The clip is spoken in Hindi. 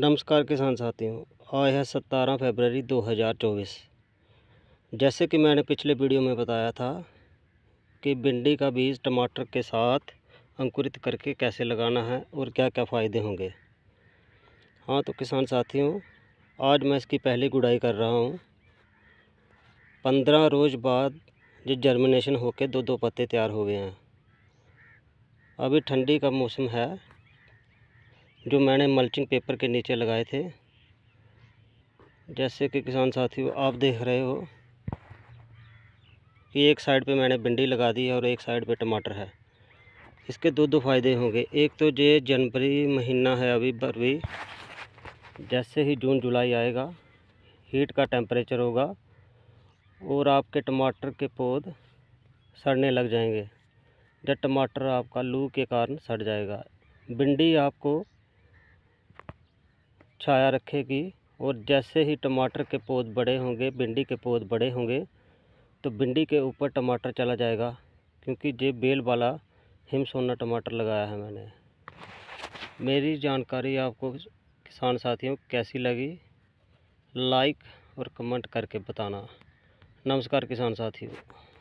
नमस्कार किसान साथियों आज है सत्रह फरवरी 2024 जैसे कि मैंने पिछले वीडियो में बताया था कि भिंडी का बीज टमाटर के साथ अंकुरित करके कैसे लगाना है और क्या क्या फ़ायदे होंगे हाँ तो किसान साथियों आज मैं इसकी पहली गुड़ाई कर रहा हूँ पंद्रह रोज़ बाद जो जर्मिनेशन होकर दो दो पत्ते तैयार हो गए हैं अभी ठंडी का मौसम है जो मैंने मल्चिंग पेपर के नीचे लगाए थे जैसे कि किसान साथी आप देख रहे हो कि एक साइड पे मैंने भिंडी लगा दी है और एक साइड पे टमाटर है इसके दो दो फायदे होंगे एक तो ये जनवरी महीना है अभी बरवी जैसे ही जून जुलाई आएगा हीट का टेम्परेचर होगा और आपके टमाटर के पौध सड़ने लग जाएंगे जब टमाटर आपका लू के कारण सड़ जाएगा भिंडी आपको छाया रखेगी और जैसे ही टमाटर के पौध बड़े होंगे भिंडी के पौध बड़े होंगे तो भिंडी के ऊपर टमाटर चला जाएगा क्योंकि ये बेल वाला हिम सोना टमाटर लगाया है मैंने मेरी जानकारी आपको किसान साथियों कैसी लगी लाइक और कमेंट करके बताना नमस्कार किसान साथियों